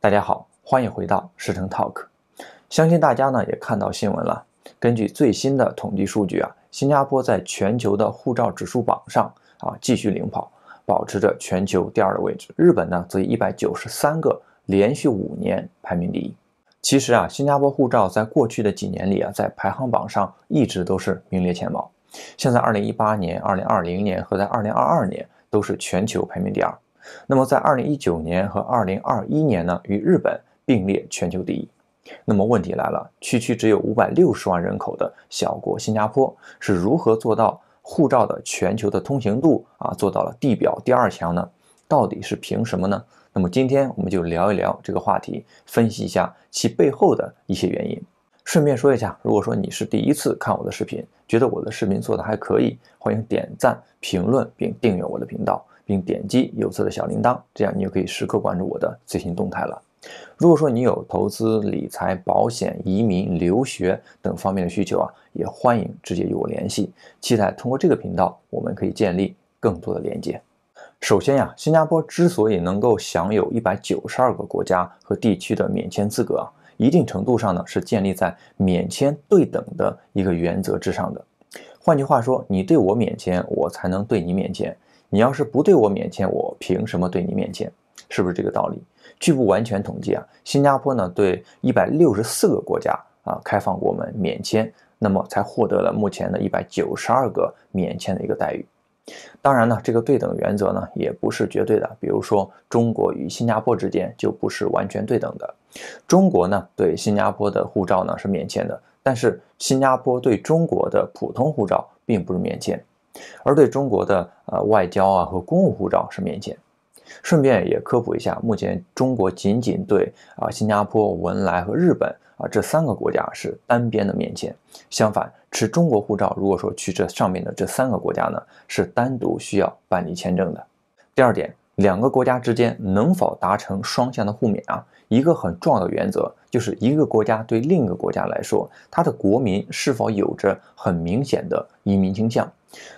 大家好，欢迎回到世城 Talk。相信大家呢也看到新闻了。根据最新的统计数据啊，新加坡在全球的护照指数榜上啊继续领跑，保持着全球第二的位置。日本呢则以一百九十三个连续五年排名第一。其实啊，新加坡护照在过去的几年里啊，在排行榜上一直都是名列前茅。现在二零一八年、二零二零年和在二零二二年都是全球排名第二。那么，在二零一九年和二零二一年呢，与日本并列全球第一。那么问题来了，区区只有五百六十万人口的小国新加坡是如何做到护照的全球的通行度啊，做到了地表第二强呢？到底是凭什么呢？那么今天我们就聊一聊这个话题，分析一下其背后的一些原因。顺便说一下，如果说你是第一次看我的视频，觉得我的视频做的还可以，欢迎点赞、评论并订阅我的频道。并点击右侧的小铃铛，这样你就可以时刻关注我的最新动态了。如果说你有投资、理财、保险、移民、留学等方面的需求啊，也欢迎直接与我联系。期待通过这个频道，我们可以建立更多的连接。首先呀，新加坡之所以能够享有一百九十二个国家和地区的免签资格，啊，一定程度上呢是建立在免签对等的一个原则之上的。换句话说，你对我免签，我才能对你免签。你要是不对我免签，我凭什么对你免签？是不是这个道理？据不完全统计啊，新加坡呢对一百六十四个国家啊开放过门免签，那么才获得了目前的一百九十二个免签的一个待遇。当然呢，这个对等原则呢也不是绝对的，比如说中国与新加坡之间就不是完全对等的。中国呢对新加坡的护照呢是免签的，但是新加坡对中国的普通护照并不是免签。而对中国的呃外交啊和公务护照是免签。顺便也科普一下，目前中国仅仅对啊新加坡、文莱和日本啊这三个国家是单边的免签。相反，持中国护照如果说去这上面的这三个国家呢，是单独需要办理签证的。第二点，两个国家之间能否达成双向的互免啊？一个很重要的原则，就是一个国家对另一个国家来说，它的国民是否有着很明显的移民倾向。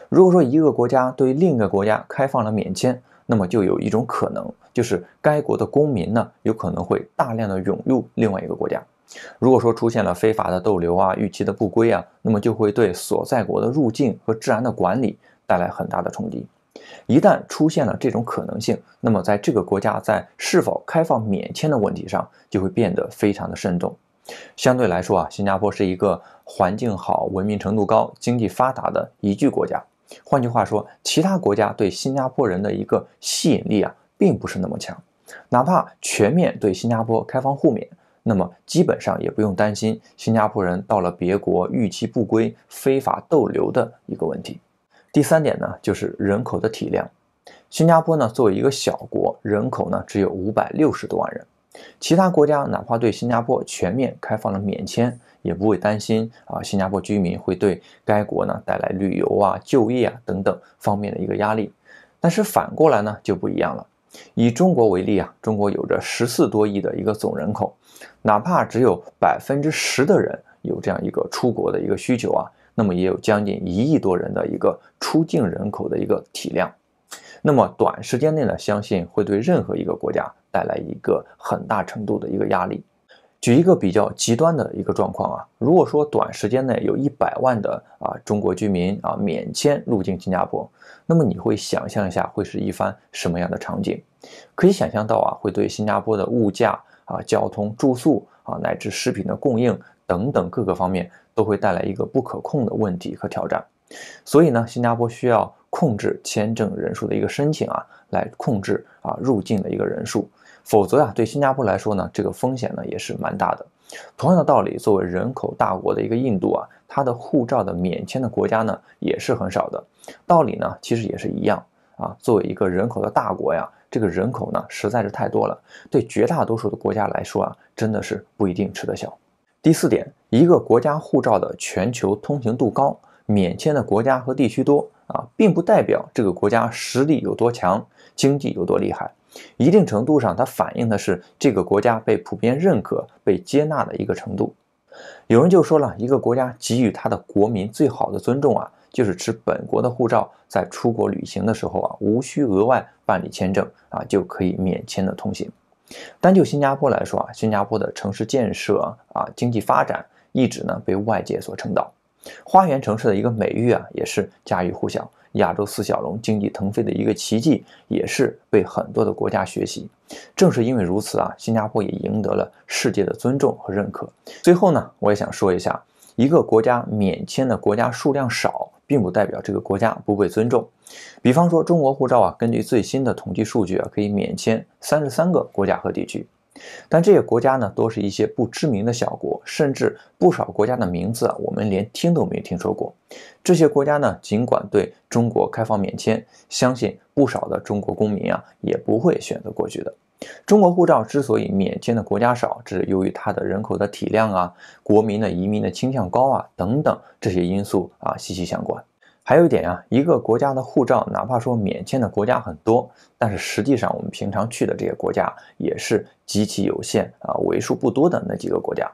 如果说一个国家对另一个国家开放了免签，那么就有一种可能，就是该国的公民呢，有可能会大量的涌入另外一个国家。如果说出现了非法的逗留啊、逾期的不归啊，那么就会对所在国的入境和治安的管理带来很大的冲击。一旦出现了这种可能性，那么在这个国家在是否开放免签的问题上，就会变得非常的慎重。相对来说啊，新加坡是一个环境好、文明程度高、经济发达的宜居国家。换句话说，其他国家对新加坡人的一个吸引力啊，并不是那么强。哪怕全面对新加坡开放互免，那么基本上也不用担心新加坡人到了别国逾期不归、非法逗留的一个问题。第三点呢，就是人口的体量。新加坡呢，作为一个小国，人口呢只有五百六十多万人。其他国家哪怕对新加坡全面开放了免签，也不会担心啊，新加坡居民会对该国呢带来旅游啊、就业啊等等方面的一个压力。但是反过来呢就不一样了。以中国为例啊，中国有着十四多亿的一个总人口，哪怕只有百分之十的人有这样一个出国的一个需求啊，那么也有将近一亿多人的一个出境人口的一个体量。那么短时间内呢，相信会对任何一个国家带来一个很大程度的一个压力。举一个比较极端的一个状况啊，如果说短时间内有一百万的啊中国居民啊免签入境新加坡，那么你会想象一下会是一番什么样的场景？可以想象到啊，会对新加坡的物价啊、交通、住宿啊，乃至食品的供应等等各个方面都会带来一个不可控的问题和挑战。所以呢，新加坡需要。控制签证人数的一个申请啊，来控制啊入境的一个人数，否则啊，对新加坡来说呢，这个风险呢也是蛮大的。同样的道理，作为人口大国的一个印度啊，它的护照的免签的国家呢也是很少的，道理呢其实也是一样啊。作为一个人口的大国呀，这个人口呢实在是太多了，对绝大多数的国家来说啊，真的是不一定吃得消。第四点，一个国家护照的全球通行度高，免签的国家和地区多。啊，并不代表这个国家实力有多强，经济有多厉害。一定程度上，它反映的是这个国家被普遍认可、被接纳的一个程度。有人就说了一个国家给予他的国民最好的尊重啊，就是持本国的护照，在出国旅行的时候啊，无需额外办理签证啊，就可以免签的通行。单就新加坡来说啊，新加坡的城市建设啊，经济发展一直呢被外界所称道。花园城市的一个美誉啊，也是家喻户晓。亚洲四小龙经济腾飞的一个奇迹，也是被很多的国家学习。正是因为如此啊，新加坡也赢得了世界的尊重和认可。最后呢，我也想说一下，一个国家免签的国家数量少，并不代表这个国家不被尊重。比方说中国护照啊，根据最新的统计数据啊，可以免签三十三个国家和地区。但这些国家呢，都是一些不知名的小国，甚至不少国家的名字啊，我们连听都没听说过。这些国家呢，尽管对中国开放免签，相信不少的中国公民啊，也不会选择过去的。中国护照之所以免签的国家少，这是由于它的人口的体量啊、国民的移民的倾向高啊等等这些因素啊息息相关。还有一点啊，一个国家的护照，哪怕说免签的国家很多，但是实际上我们平常去的这些国家也是极其有限啊，为数不多的那几个国家。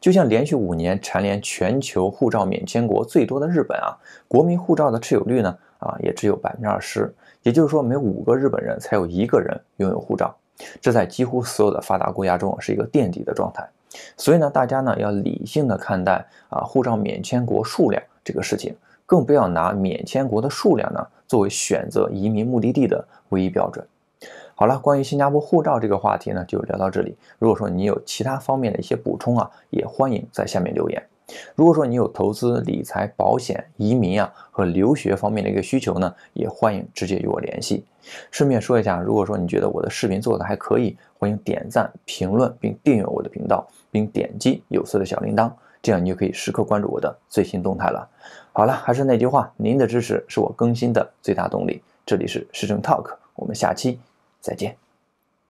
就像连续五年蝉联全球护照免签国最多的日本啊，国民护照的持有率呢啊也只有百分之二十，也就是说每五个日本人才有一个人拥有护照，这在几乎所有的发达国家中是一个垫底的状态。所以呢，大家呢要理性的看待啊护照免签国数量这个事情。更不要拿免签国的数量呢作为选择移民目的地的唯一标准。好了，关于新加坡护照这个话题呢，就聊到这里。如果说你有其他方面的一些补充啊，也欢迎在下面留言。如果说你有投资、理财、保险、移民啊和留学方面的一个需求呢，也欢迎直接与我联系。顺便说一下，如果说你觉得我的视频做的还可以，欢迎点赞、评论并订阅我的频道，并点击有色的小铃铛。这样你就可以时刻关注我的最新动态了。好了，还是那句话，您的支持是我更新的最大动力。这里是时政 Talk，我们下期再见。